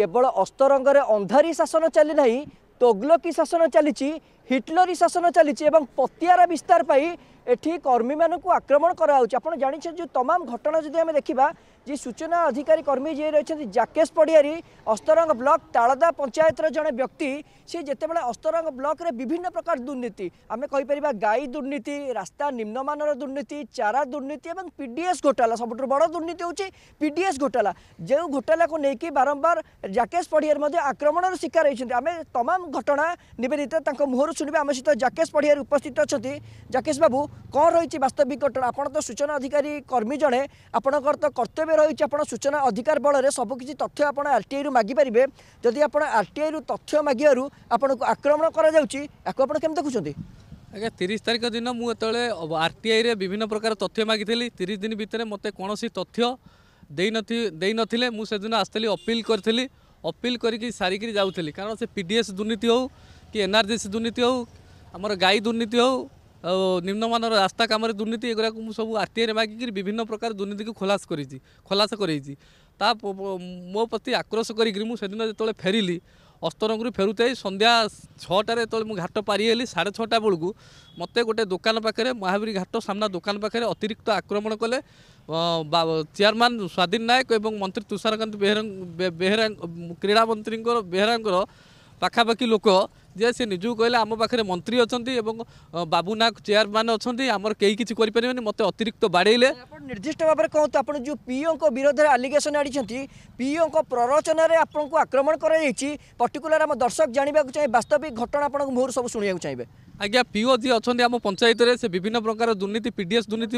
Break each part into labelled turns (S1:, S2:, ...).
S1: କେବଳ ଅସ୍ତରଙ୍ଗରେ ଅନ୍ଧାରୀ ଶାସନ ଚାଲି ନାହିଁ ତୋଗଲକି ଶାସନ ଚାଲିଛି ହିଟଲରୀ ଶାସନ ଚାଲିଛି ଏବଂ ପତିଆରା ବିସ୍ତାର ପାଇଁ এটি কর্মী কর্মীমানকু আক্রমণ করা হচ্ছে আপনার জাঁছেন যে তমাম ঘটনা যদি আমি দেখা যে সূচনা অধিকারী কর্মী যে রয়েছেন জাকেশ পড়িয়ারি অস্তরঙ্গ ব্লক তাড়দা পঞ্চায়েতর জন ব্যক্তি সে যেতবে অস্তরঙ্গ ব্লকরে বিভিন্ন প্রকার দুর্নীতি আমি কইপার গাই দুর্নীতি রাস্তা নিম্নমানর দুর্নীতি চারা দুর্নীতি এবং পিডিএস ঘোটালা সবুঠু বড় দুর্নীতি হচ্ছে পিডিএস ঘোটালা যে ঘোটালাকে নিয়ে বারম্বার জাকেশ পড়িয়ারি মধ্যে আক্রমণের শিকার হয়েছেন আমি তমাম ঘটনা নিবেদিত তাঁর মুহর শুনবে আমার সহ জাকেশ পড়িয়ারি উপস্থিত অনেক জাকেশ বাবু କ'ଣ ରହିଛି ବାସ୍ତବିକ ଘଟଣା ଆପଣ ତ ସୂଚନା ଅଧିକାରୀ କର୍ମୀ ଜଣେ ଆପଣଙ୍କର ତ କର୍ତ୍ତବ୍ୟ ରହିଛି ଆପଣ ସୂଚନା ଅଧିକାର ବଳରେ ସବୁକିଛି ତଥ୍ୟ ଆପଣ ଆର୍ ଟି ଆଇରୁ ମାଗିପାରିବେ ଯଦି ଆପଣ ଆର୍ ଟି ଆଇରୁ ତଥ୍ୟ ମାଗିବାରୁ ଆପଣଙ୍କୁ ଆକ୍ରମଣ କରାଯାଉଛି ୟାକୁ ଆପଣ କେମିତି ଦେଖୁଛନ୍ତି
S2: ଆଜ୍ଞା ତିରିଶ ତାରିଖ ଦିନ ମୁଁ ଯେତେବେଳେ ଆର୍ ଟି ଆଇରେ ବିଭିନ୍ନ ପ୍ରକାର ତଥ୍ୟ ମାଗିଥିଲି ତିରିଶ ଦିନ ଭିତରେ ମୋତେ କୌଣସି ତଥ୍ୟ ଦେଇନଥି ଦେଇନଥିଲେ ମୁଁ ସେଦିନ ଆସିଥିଲି ଅପିଲ୍ କରିଥିଲି ଅପିଲ୍ କରିକି ସାରିକିରି ଯାଉଥିଲି କାରଣ ସେ ପି ଦୁର୍ନୀତି ହେଉ କି ଏନ୍ଆର୍ଜିସି ଦୁର୍ନୀତି ହେଉ ଆମର ଗାଈ ଦୁର୍ନୀତି ହେଉ নিম্নমানের রাস্তা কামরে দুর্নীতি এগুলা সবু আরটিআই মাগিকি বিভিন্ন প্রকার দুর্নীতিকে খোলাস করেছি খোলাস করেছি তা মো প্রতি আক্রোশ করি সেদিন যেত ফেরিলি ଅସ୍ତରଙ୍ଗରୁ ଫେରୁଥାଇ ସନ୍ଧ୍ୟା ଛଅଟାରେ ଯେତେବେଳେ ମୁଁ ଘାଟ ପାରିଗଲି ସାଢ଼େ ଛଅଟା ବେଳକୁ ମୋତେ ଗୋଟେ ଦୋକାନ ପାଖରେ ମହାବୀର ଘାଟ ସାମ୍ନା ଦୋକାନ ପାଖରେ ଅତିରିକ୍ତ ଆକ୍ରମଣ କଲେ ଚେୟାରମ୍ୟାନ୍ ସ୍ୱାଧୀନ ନାୟକ ଏବଂ ମନ୍ତ୍ରୀ ତୁଷାରକାନ୍ତ ବେହେରା ବେହେରା କ୍ରୀଡ଼ା ମନ୍ତ୍ରୀଙ୍କର ବେହେରାଙ୍କର ପାଖାପାଖି ଲୋକ যে সে নিজকে কহিলেন আম পাখে মন্ত্রী অনেক এবং বাবু নাগ চেয়ারম্যান অনেক আমার কেউ কিছু করে পারবে মতো অতিরিক্ত বাড়াইলে
S1: নির্দিষ্ট ভাবে কুহতু আপনার যে পিওঙ্ বিরোধে আলিগেসন আনিছেন পিওঙ্ প্ররোচনার আপনার আক্রমণ করা যাই পর্টিকুলার আমার দর্শক জাঁয়া চাই বাস্তবিক ঘটনা আপনার মোহর সব শুণবাকে চাইবে
S2: আজ্ঞা পিও যে অনেক আম পঞ্চায়েতের সে বিভিন্ন প্রকার দুর্নীতি পিডিএস দুর্নীতি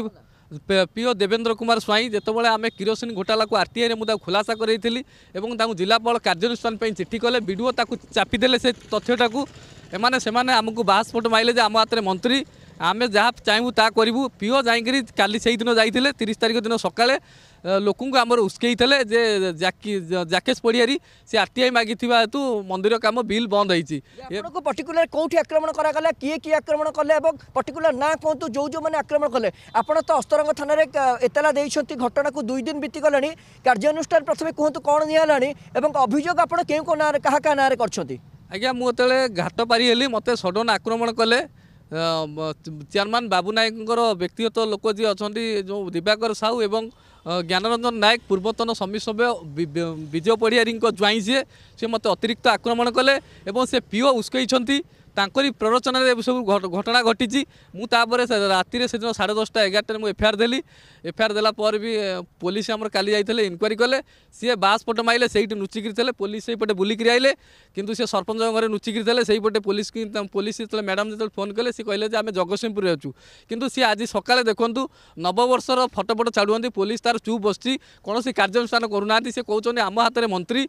S2: পিও দেবেন্দ্র কুমার স্বাইঁ যেতবে আমি কিরোসিন ঘোটালাকে আরটিআইরে মু খুলাসা করাইলি এবং তাঁর জেলাপাল কার্যানুষ্ঠান চিঠি কলে বিডিও তাকে চাপিদেলে সে তথ্যটা এমানে সে আমি বাহাস্পট মাইলে যে আমার হাতের মন্ত্রী আমি যা চাইবু তা করবু পিও যাইকি কালি সেইদিন যাই তিরিশ তারিখ দিন সকালে ଲୋକଙ୍କୁ ଆମର ଉସ୍କେଇଥିଲେ ଯେ ଜାକି ଜାକେଶ ପଡ଼ିଆରୀ
S1: ସେ ଆର୍ ଟି ଆଇ ମାଗିଥିବା ହେତୁ ମନ୍ଦିର କାମ ବିଲ୍ ବନ୍ଦ ହେଇଛି ଆପଣଙ୍କୁ ପର୍ଟିକୁଲାର କେଉଁଠି ଆକ୍ରମଣ କରାଗଲା କିଏ କିଏ ଆକ୍ରମଣ କଲେ ଏବଂ ପର୍ଟିକୁଲାର ନାଁ କୁହନ୍ତୁ ଯେଉଁ ଯେଉଁମାନେ ଆକ୍ରମଣ କଲେ ଆପଣ ତ ଅସ୍ତରଙ୍ଗ ଥାନାରେ ଏତଲା ଦେଇଛନ୍ତି ଘଟଣାକୁ ଦୁଇ ଦିନ ବିତିଗଲାଣି କାର୍ଯ୍ୟାନୁଷ୍ଠାନ ପ୍ରଥମେ କୁହନ୍ତୁ କ'ଣ ନିଆହେଲାଣି ଏବଂ ଅଭିଯୋଗ ଆପଣ କେଉଁ କେଉଁ ନାଁରେ କାହା କାହା ନାଁରେ କରିଛନ୍ତି
S2: ଆଜ୍ଞା ମୁଁ ଯେତେବେଳେ ଘାଟ ପାରି ମୋତେ ସଡ଼ନ ଆକ୍ରମଣ କଲେ চেয়ারম্যান ବାବୁ ନାୟକଙ୍କର ବ୍ୟକ୍ତିଗତ ଲୋକ ଯିଏ ଅଛନ୍ତି ଯେଉଁ দিবাকর ସାହୁ ଏବଂ ଜ୍ଞାନରଞ୍ଜନ ନାୟକ ପୂର୍ବତନ ସମୀ ସଭ୍ୟ ବିଜୟ ପଡ଼ିହାରୀଙ୍କ ଜ୍ୱାଇଁ ଯିଏ ସେ ମୋତେ ଅତିରିକ୍ତ ଆକ୍ରମଣ କଲେ ଏବଂ ସେ ପିଓ ଉସ୍କେଇଛନ୍ତି ତାଙ୍କରି ପ୍ରରୋଚନାରେ ସବୁ ଘଟଣା ଘଟିଛି ମୁଁ ତାପରେ ରାତିରେ ସେଦିନ ସାଢ଼େ ଦଶଟା ଏଗାରଟାରେ ମୁଁ ଏଫଆଇଆର୍ ଦେଲି ଏଫଆଇଆର୍ ଦେଲା ପରେ ବି ପୋଲିସ ଆମର କାଲି ଯାଇଥିଲେ ଇନକ୍ୱାରି କଲେ ସିଏ ବାସ୍ ପଟ ମାଇଲେ ସେଇଠି ନୁଚିକିରି ଥିଲେ ପୋଲିସ ସେଇପଟେ ବୁଲିକିରି ଆଇଲେ କିନ୍ତୁ ସେ ସରପଞ୍ଚଙ୍କ ଘରେ ନୁଚିକିରି ଥିଲେ ସେଇପଟେ ପୋଲିସ ପୋଲିସ ଯେତେବେଳେ ମ୍ୟାଡ଼ାମ୍ ଯେତେବେଳେ ଫୋନ୍ କଲେ ସିଏ କହିଲେ ଯେ ଆମେ ଜଗତସିଂହପୁରରେ ଅଛୁ କିନ୍ତୁ ସିଏ ଆଜି ସକାଳେ ଦେଖନ୍ତୁ ନବବର୍ଷର ଫଟୋ ଫଟୋ ଛାଡ଼ୁଛନ୍ତି ପୋଲିସ ତାର ଚୁପ୍ ବସିଛି କୌଣସି କାର୍ଯ୍ୟାନୁଷ୍ଠାନ କରୁନାହାନ୍ତି ସେ କହୁଛନ୍ତି ଆମ ହାତରେ ମନ୍ତ୍ରୀ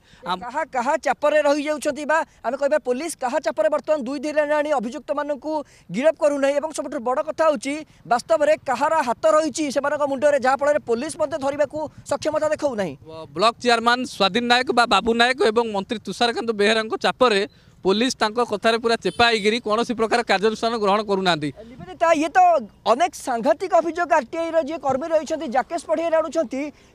S2: କାହା
S1: କାହା ଚାପରେ ରହିଯାଉଛନ୍ତି ବା ଆମେ କହିବା ପୋଲିସ କାହା ଚାପରେ ବର୍ତ୍ତମାନ ଦୁଇ ଧୀରେ ଲେଖିଲେଣି ଆଣି ଅଭିଯୁକ୍ତମାନଙ୍କୁ ଗିରଫ କରୁନାହିଁ ଏବଂ ସବୁଠାରୁ ବଡ଼ କଥା ହେଉଛି ବାସ୍ତବରେ କାହାର ହାତ ରହିଛି ସେମାନଙ୍କ ମୁଣ୍ଡରେ ଯାହାଫଳରେ ପୋଲିସ ମଧ୍ୟ ଧରିବାକୁ ସକ୍ଷମତା ଦେଖାଉନାହିଁ
S2: ବ୍ଲକ ଚେୟାରମ୍ୟାନ୍ ସ୍ୱାଧୀନ ନାୟକ ବା ବାବୁ ନାୟକ ଏବଂ ମନ୍ତ୍ରୀ ତୁଷାରକାନ୍ତ ବେହେରାଙ୍କ ଚାପରେ পুলিশ তাঁর কথার পুরা চেপা হয়ে কোণী প্রকার কার্যানুষ্ঠান গ্রহণ করু না
S1: ইয়ে তো অনেক সাংঘাতিক অভিযোগ আরটিআইর যে কর্মী রয়েছেন জাকেশ পড়িয়ে আনুমান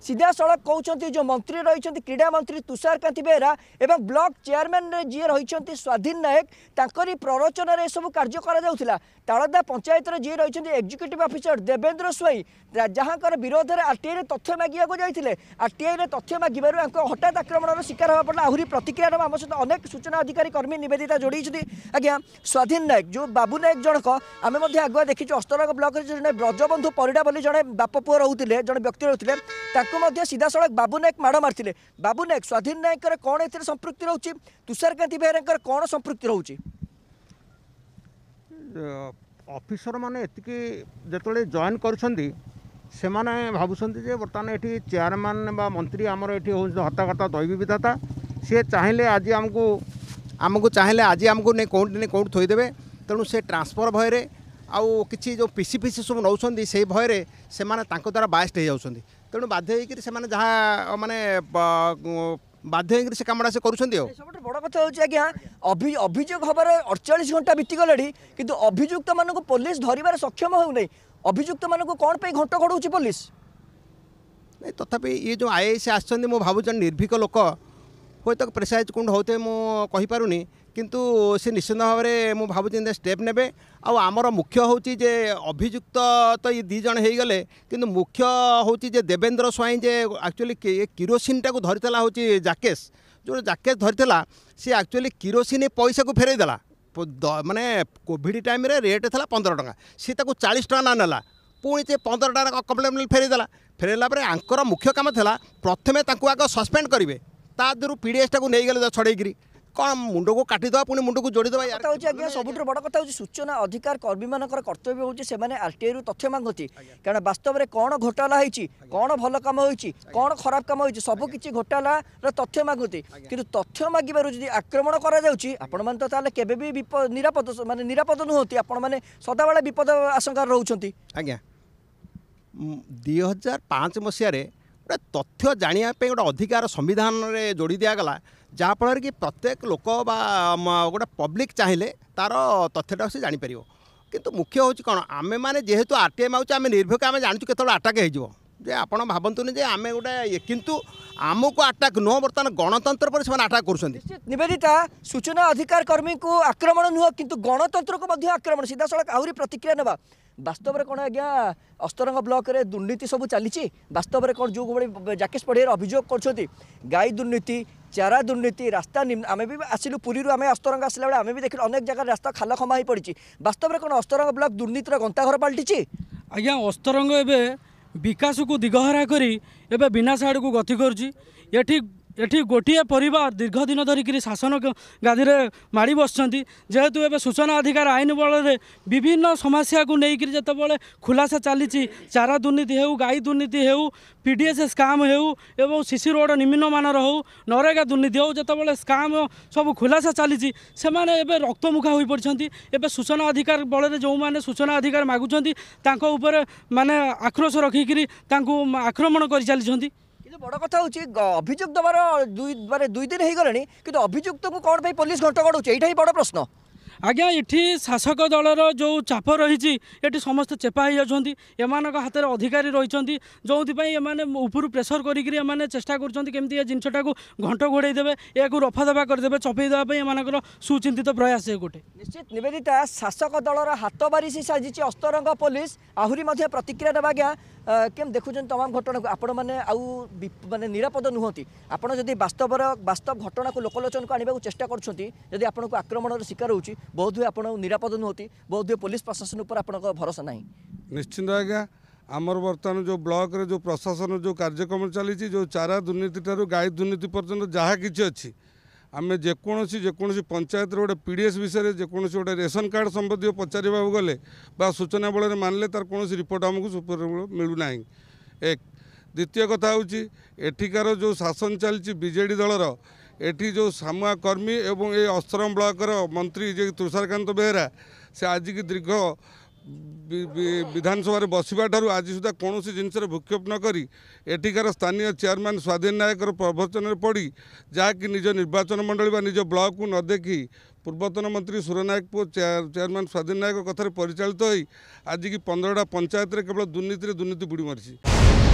S1: সিধা সড়ক কৌন যে মন্ত্রী রয়েছেন ক্রীড়া মন্ত্রী তুষারকান্তি বেহরা এবং ব্লক চেয়ারম্যান যিয়ে রয়েছেন স্বাধীন নায়ক তাঁকরি প্ররোচনার এসব কার্য করা যাওয়া ତାଳଦା ପଞ୍ଚାୟତର ଯିଏ ରହିଛନ୍ତି ଏକ୍ଜିକ୍ୟୁଟିଭ୍ ଅଫିସର ଦେବେନ୍ଦ୍ର ସ୍ୱାଇଁ ଯାହାଙ୍କର ବିରୋଧରେ ଆର୍ଟିଆଇରେ ତଥ୍ୟ ମାଗିବାକୁ ଯାଇଥିଲେ ଆର୍ଟିଆଇରେ ତଥ୍ୟ ମାଗିବାରୁ ତାଙ୍କ ହଠାତ୍ ଆକ୍ରମଣର ଶିକାର ହେବା ପଡ଼ିଲା ଆହୁରି ପ୍ରତିକ୍ରିୟା ନେବା ଆମ ସହିତ ଅନେକ ସୂଚନା ଅଧିକାରୀ କର୍ମୀ ନିବେଦିତା ଯୋଡ଼ିଛନ୍ତି ଆଜ୍ଞା ସ୍ୱାଧୀନ ନାୟକ ଯେଉଁ ବାବୁ ନାୟକ ଜଣକ ଆମେ ମଧ୍ୟ ଆଗୁଆ ଦେଖିଛୁ ଅସ୍ତରଙ୍ଗ ବ୍ଲକରେ ଜଣେ ବ୍ରଜବନ୍ଧୁ ପରିଡ଼ା ବୋଲି ଜଣେ ବାପ ପୁଅ ରହୁଥିଲେ ଜଣେ ବ୍ୟକ୍ତି ରହୁଥିଲେ ତାଙ୍କୁ ମଧ୍ୟ ସିଧାସଳଖ ବାବୁ ନାୟକ ମାଡ଼ ମାରିଥିଲେ ବାବୁ ନାୟକ ସ୍ୱାଧୀନ ନାୟକଙ୍କର କ'ଣ ଏଥିରେ ସମ୍ପୃକ୍ତି ରହୁଛି ତୁଷାରକାନ୍ତି ବେହେରାଙ୍କର କ'ଣ ସମ୍ପୃକ୍ତି ରହୁଛି
S3: ଅଫିସର ମାନେ ଏତିକି ଯେତେବେଳେ ଜଏନ୍ କରୁଛନ୍ତି ସେମାନେ ଭାବୁଛନ୍ତି ଯେ ବର୍ତ୍ତମାନ ଏଠି ଚେୟାରମ୍ୟାନ୍ ବା ମନ୍ତ୍ରୀ ଆମର ଏଠି ହେଉଛନ୍ତି ହତାକର୍ତ୍ତା ଦୈବୀ ବିଧାତା ସିଏ ଚାହିଁଲେ ଆଜି ଆମକୁ ଆମକୁ ଚାହିଁଲେ ଆଜି ଆମକୁ ନେଇ କେଉଁଠି ନେଇ କେଉଁଠି ଥୋଇଦେବେ ତେଣୁ ସେ ଟ୍ରାନ୍ସଫର ଭୟରେ ଆଉ କିଛି ଯେଉଁ ପିସି ଫିସି ସବୁ ନେଉଛନ୍ତି ସେଇ ଭୟରେ ସେମାନେ ତାଙ୍କ ଦ୍ୱାରା ବାୟସ୍ଟ ହୋଇଯାଉଛନ୍ତି ତେଣୁ ବାଧ୍ୟ ହୋଇକରି ସେମାନେ ଯାହା ମାନେ ବାଧ୍ୟ ହେଇକି ସେ କାମଟା ସେ କରୁଛନ୍ତି ଆଉ ସବୁଠୁ ବଡ଼ କଥା ହେଉଛି ଆଜ୍ଞା ଅଭିଯୋଗ ହେବାର ଅଡ଼ଚାଳିଶ ଘଣ୍ଟା ବିତିଗଲାଣି କିନ୍ତୁ
S1: ଅଭିଯୁକ୍ତମାନଙ୍କୁ ପୋଲିସ ଧରିବାରେ ସକ୍ଷମ ହେଉନାହିଁ ଅଭିଯୁକ୍ତମାନଙ୍କୁ କ'ଣ ପାଇଁ ଘଣ୍ଟ ଘଡ଼ଉଛି ପୋଲିସ
S3: ନାଇଁ ତଥାପି ଇଏ ଯେଉଁ ଆଇ ଏ ଏସ୍ ଆସିଛନ୍ତି ମୁଁ ଭାବୁଛି ନିର୍ଭୀକ ଲୋକ ହୁଏତ ପ୍ରେସାଇଜ୍ କ'ଣ ହେଉଥିବେ ମୁଁ କହିପାରୁନି କିନ୍ତୁ ସେ ନିଶ୍ଚିନ୍ତ ଭାବରେ ମୁଁ ଭାବୁଛି ଷ୍ଟେପ୍ ନେବେ ଆଉ ଆମର ମୁଖ୍ୟ ହେଉଛି ଯେ ଅଭିଯୁକ୍ତ ତ ଏ ଦୁଇ ଜଣ ହେଇଗଲେ କିନ୍ତୁ ମୁଖ୍ୟ ହେଉଛି ଯେ ଦେବେନ୍ଦ୍ର ସ୍ୱାଇଁ ଯେ ଆକ୍ଚୁଆଲି କିରୋସିନଟାକୁ ଧରିଥିଲା ହେଉଛି ଜାକେଶ ଯେଉଁ ଜାକେଶ ଧରିଥିଲା ସିଏ ଆକ୍ଚୁଆଲି କିରୋସିନ ପଇସାକୁ ଫେରେଇ ଦେଲା ମାନେ କୋଭିଡ଼ ଟାଇମ୍ରେ ରେଟ୍ ଥିଲା ପନ୍ଦର ଟଙ୍କା ସିଏ ତାକୁ ଚାଳିଶ ଟଙ୍କା ନା ନେଲା ପୁଣି ସେ ପନ୍ଦର ଟଙ୍କା କମ୍ପ୍ଲେନ୍ ଫେରେଇଦେଲା ଫେରେଇଲା ପରେ ଆଙ୍କର ମୁଖ୍ୟ କାମ ଥିଲା ପ୍ରଥମେ ତାଙ୍କୁ ଆଗ ସସ୍ପେଣ୍ଡ କରିବେ ତା ଦେହରୁ ପିଡିଏସ୍ଟାକୁ ନେଇଗଲେ ଛଡ଼େଇକିରି କ'ଣ ମୁଣ୍ଡକୁ କାଟିଦେବା ପୁଣି ମୁଣ୍ଡକୁ ଯୋଡ଼ିଦେବା କଥା ହେଉଛି ଆଜ୍ଞା ସବୁଠାରୁ ବଡ଼ କଥା ହେଉଛି ସୂଚନା
S1: ଅଧିକାର କର୍ମୀମାନଙ୍କର କର୍ତ୍ତବ୍ୟ ହେଉଛି ସେମାନେ ଆର୍ଟିଆଇରୁ ତଥ୍ୟ ମାଗନ୍ତି କାରଣ ବାସ୍ତବରେ କ'ଣ ଘୋଟାଲା ହେଇଛି କ'ଣ ଭଲ କାମ ହୋଇଛି କ'ଣ ଖରାପ କାମ ହୋଇଛି ସବୁକିଛି ଘୋଟାଲାର ତଥ୍ୟ ମାଗନ୍ତି କିନ୍ତୁ ତଥ୍ୟ ମାଗିବାରୁ ଯଦି ଆକ୍ରମଣ କରାଯାଉଛି ଆପଣମାନେ ତ ତାହେଲେ କେବେ ବି ବିପଦ ନିରାପଦ ମାନେ ନିରାପଦ ନୁହଁନ୍ତି
S3: ଆପଣମାନେ ସଦାବେଳେ ବିପଦ ଆଶଙ୍କାରେ ରହୁଛନ୍ତି ଆଜ୍ଞା ଦୁଇ ହଜାର ପାଞ୍ଚ ମସିହାରେ ଗୋଟେ ତଥ୍ୟ ଜାଣିବା ପାଇଁ ଗୋଟେ ଅଧିକାର ସମ୍ବିଧାନରେ ଯୋଡ଼ି ଦିଆଗଲା ଯାହାଫଳରେ କି ପ୍ରତ୍ୟେକ ଲୋକ ବା ଗୋଟେ ପବ୍ଲିକ୍ ଚାହିଁଲେ ତା'ର ତଥ୍ୟଟା ସେ ଜାଣିପାରିବ କିନ୍ତୁ ମୁଖ୍ୟ ହେଉଛି କ'ଣ ଆମେମାନେ ଯେହେତୁ ଆର୍ ଟି ଏମ୍ ମାଗୁଛୁ ଆମେ ନିର୍ଭୀକ ଆମେ ଜାଣିଛୁ କେତେବେଳେ ଆଟାକ୍ ହେଇଯିବ ଯେ ଆପଣ ଭାବନ୍ତୁନି ଯେ ଆମେ ଗୋଟେ କିନ୍ତୁ ଆମକୁ ଆଟାକ୍ ନୁହଁ ବର୍ତ୍ତମାନ ଗଣତନ୍ତ୍ର ପରେ ସେମାନେ ଆଟାକ୍ କରୁଛନ୍ତି ନିବେଦିତା ସୂଚନା ଅଧିକାର କର୍ମୀଙ୍କୁ ଆକ୍ରମଣ ନୁହଁ କିନ୍ତୁ ଗଣତନ୍ତ୍ରକୁ ମଧ୍ୟ ଆକ୍ରମଣ
S1: ସିଧାସଳଖ ଆହୁରି ପ୍ରତିକ୍ରିୟା ନେବା বাস্তবরে কোণ আজ্ঞা অস্তরঙ্গ ব্লকরে দুর্নীতি সব চালছে বাস্তবরে কোণ যেভাবে জাকেশ পড়িয়ার অভিযোগ করছেন গাই দুর্নীতি চারা দুর্নীতি রাস্তা আমি বি আসলু পুরীর আমি অস্তরঙ্গ আসলা বেড়ে আমি বি দেখি অনেক জায়গার রাস্তা খাল খমা হয়ে পড়ছে বাস্তবরে কোণ অস্তরঙ্গ ব্লক দুর্নীতির গন্তাঘর পাল্টিছে আজ্ঞা অস্তরঙ্গ এবে বিকাশকু
S2: দিগহরা করে এবে বিনাশ আড়ক গতি করছি এটি एटि गोटे परिवार दीर्घदिन धरिक शासन गादिएर जेहेतु ए सूचना अधिकार आइन बलर विभिन्न समस्या समस्याको नै जतिबेला खुलासा चाहिँ चारा दुर्नीति हौ गाई दुर्नीति हौ पिडिएस स्काम हो शिशु रोड निम्न मौ नरेगा दुर्नीति हौ जतिबेला स्काम सब खुलासा चालिस एक्तमुखा हुन्छ ए सूचना अधिकार बलैले जो मैले सूचना अधिकार मगुन चाहिँ त्यो मे आक्रोश रखिक
S1: आक्रमण गरिचालिन्छ ବଡ଼ କଥା ହେଉଛି ଅଭିଯୋଗ ଦେବାର ଦୁଇ ମାନେ ଦୁଇ ଦିନ ହେଇଗଲାଣି କିନ୍ତୁ ଅଭିଯୁକ୍ତଙ୍କୁ କ'ଣ ପାଇଁ ପୋଲିସ ଘଣ୍ଟ ଗଡ଼ୁଛି ଏଇଟା ହିଁ ବଡ଼ ପ୍ରଶ୍ନ ଆଜ୍ଞା ଏଠି ଶାସକ ଦଳର
S2: ଯେଉଁ ଚାପ ରହିଛି ଏଠି ସମସ୍ତେ ଚେପା ହେଇଯାଉଛନ୍ତି ଏମାନଙ୍କ ହାତରେ ଅଧିକାରୀ ରହିଛନ୍ତି ଯେଉଁଥିପାଇଁ ଏମାନେ ଉପରୁ ପ୍ରେସର କରିକିରି ଏମାନେ ଚେଷ୍ଟା କରୁଛନ୍ତି କେମିତି ଏ ଜିନିଷଟାକୁ ଘଣ୍ଟ ଘୋଡ଼େଇ ଦେବେ ଏହାକୁ ରଫାଦଫା କରିଦେବେ ଚପେଇ ଦେବା ପାଇଁ ଏମାନଙ୍କର ସୁଚିନ୍ତିତ ପ୍ରୟାସ ଏ ଗୋଟେ
S1: ନିଶ୍ଚିତ ନିବେଦିତା ଶାସକ ଦଳର ହାତ ବାରିଶି ସାଜିଛି ଅସ୍ତରଙ୍ଗ ପୋଲିସ ଆହୁରି ମଧ୍ୟ ପ୍ରତିକ୍ରିୟା ଦେବା ଆଜ୍ଞା কেম দেখুছেন তমাম ঘটনাকে আপনার আউ মানে নিরাপদ নুহতি আপনার যদি বাস্তবর বাস্তব ঘটনাকে লোকলোচনকে আনবাকে চেষ্টা করছেন যদি আপনার আক্রমণের শিকার হচ্ছে বোধহয় আপনার নিরাপদ নুহতি
S3: বোধহয় পুলিশ প্রশাসন উপরে আপনার ভরসা না নিশ্চিন্ত আজ্ঞা আমার বর্তমান যে ব্লকরে যে প্রশাসন যে কার্যক্রম চালছে যে চারা দুর্নীতি ঠার গাই দুর্নীতি পর্যন্ত যা কিছু অ ଆମେ ଯେକୌଣସି ଯେକୌଣସି ପଞ୍ଚାୟତର ଗୋଟେ ପି ଡି ଏସ୍ ବିଷୟରେ ଯେକୌଣସି ଗୋଟେ ରେସନ କାର୍ଡ଼ ସମ୍ବନ୍ଧୀୟ ପଚାରିବାକୁ ଗଲେ ବା ସୂଚନା ବଳରେ ମାନିଲେ ତାର କୌଣସି ରିପୋର୍ଟ ଆମକୁ ମିଳୁନାହିଁ ଏକ ଦ୍ୱିତୀୟ କଥା ହେଉଛି ଏଠିକାର ଯେଉଁ ଶାସନ ଚାଲିଛି ବିଜେଡ଼ି ଦଳର ଏଠି ଯେଉଁ ସାମୁଆ କର୍ମୀ ଏବଂ ଏ ଅସ୍ତ୍ରମ ବ୍ଲକର ମନ୍ତ୍ରୀ ଯିଏକି ତୁଷାରକାନ୍ତ ବେହେରା ସେ ଆଜିକି ଦୀର୍ଘ ବିଧାନସଭାରେ ବସିବାଠାରୁ ଆଜି ସୁଦ୍ଧା କୌଣସି ଜିନିଷରେ ଭୂକ୍ଷେପ ନକରି ଏଠିକାର ସ୍ଥାନୀୟ ଚେୟାରମ୍ୟାନ୍ ସ୍ୱାଧୀନ ନାୟକର ପ୍ରବଚନରେ ପଡ଼ି ଯାହାକି ନିଜ ନିର୍ବାଚନ ମଣ୍ଡଳୀ ବା ନିଜ ବ୍ଲକକୁ ନ ଦେଖି ପୂର୍ବତନ ମନ୍ତ୍ରୀ ସୁର ନାୟକ ପୁଅ ଚେୟାରମ୍ୟାନ୍ ସ୍ୱାଧୀନ ନାୟକ କଥାରେ ପରିଚାଳିତ ହୋଇ ଆଜିକି ପନ୍ଦରଟା ପଞ୍ଚାୟତରେ କେବଳ ଦୁର୍ନୀତିରେ ଦୁର୍ନୀତି ବୁଡ଼ି ମାରିଛି